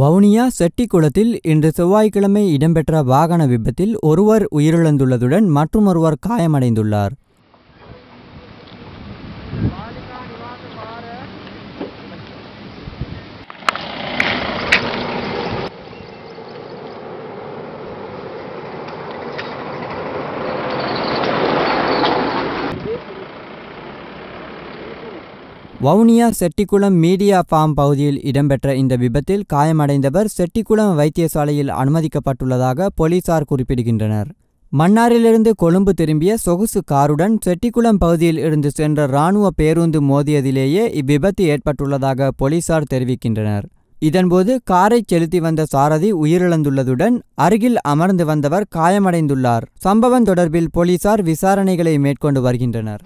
வவுனியா செட்டிக்குளத்தில் இன்று செவ்வாய்க்கிழமை இடம்பெற்ற வாகன விபத்தில் ஒருவர் உயிரிழந்துள்ளதுடன் மற்றுமொருவர் காயமடைந்துள்ளார் வவுனியா செட்டிக்குளம் மீடியா ஃபார்ம் பகுதியில் இடம்பெற்ற இந்த விபத்தில் காயமடைந்தவர் செட்டிக்குளம் வைத்தியசாலையில் அனுமதிக்கப்பட்டுள்ளதாக போலீசார் குறிப்பிடுகின்றனர் மன்னாரிலிருந்து கொழும்பு திரும்பிய சொகுசு காருடன் செட்டிக்குளம் பகுதியில் இருந்து சென்ற இராணுவ பேருந்து மோதியதிலேயே இவ்விபத்து ஏற்பட்டுள்ளதாக போலீசார் தெரிவிக்கின்றனர் இதன்போது காரை செலுத்தி வந்த சாரதி உயிரிழந்துள்ளதுடன் அருகில் அமர்ந்து வந்தவர் காயமடைந்துள்ளார் சம்பவம் தொடர்பில் போலீசார் விசாரணைகளை மேற்கொண்டு வருகின்றனர்